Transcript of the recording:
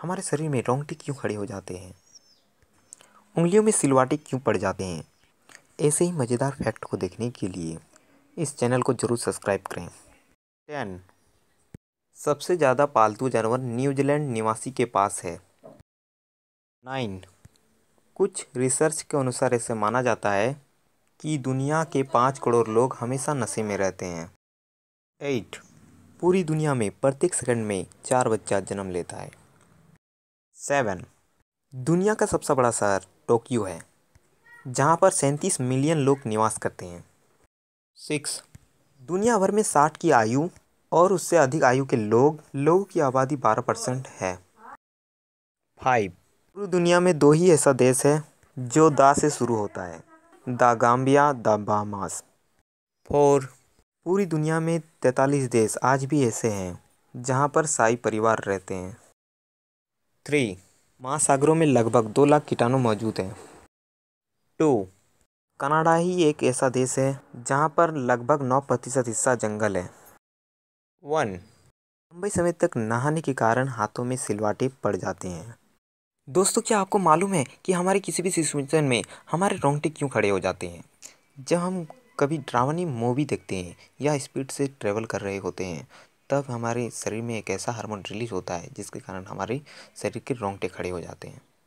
हमारे शरीर में रोंगटे क्यों खड़े हो जाते हैं उंगलियों में सिलवाटे क्यों पड़ जाते हैं ऐसे ही मज़ेदार फैक्ट को देखने के लिए इस चैनल को ज़रूर सब्सक्राइब करें टेन सबसे ज़्यादा पालतू जानवर न्यूजीलैंड निवासी के पास है नाइन कुछ रिसर्च के अनुसार ऐसे माना जाता है कि दुनिया के पाँच करोड़ लोग हमेशा नशे में रहते हैं एट पूरी दुनिया में प्रत्येक सेकंड में चार बच्चा जन्म लेता है सेवन दुनिया का सबसे बड़ा शहर टोक्यो है जहाँ पर सैंतीस मिलियन लोग निवास करते हैं सिक्स दुनिया भर में साठ की आयु और उससे अधिक आयु के लोग लोगों की आबादी बारह परसेंट है फाइव पूरी दुनिया में दो ही ऐसा देश है जो दा से शुरू होता है the Gambia the Bahamas for पूरी दुनिया में तैतालीस देश आज भी ऐसे हैं जहाँ पर साई परिवार रहते हैं थ्री महासागरों में लगभग दो लाख कीटाणु मौजूद हैं टू कनाडा ही एक ऐसा देश है जहाँ पर लगभग नौ प्रतिशत हिस्सा जंगल है वन लंबे समय तक नहाने के कारण हाथों में सिलवाटे पड़ जाते हैं दोस्तों क्या आपको मालूम है कि हमारे किसी भी सिचुएशन में हमारे रोंगटे क्यों खड़े हो जाते हैं जब हम कभी ड्रावनी मूवी देखते हैं या स्पीड से ट्रेवल कर रहे होते हैं तब हमारे शरीर में एक ऐसा हार्मोन रिलीज होता है जिसके कारण हमारे शरीर के रोंगटे खड़े हो जाते हैं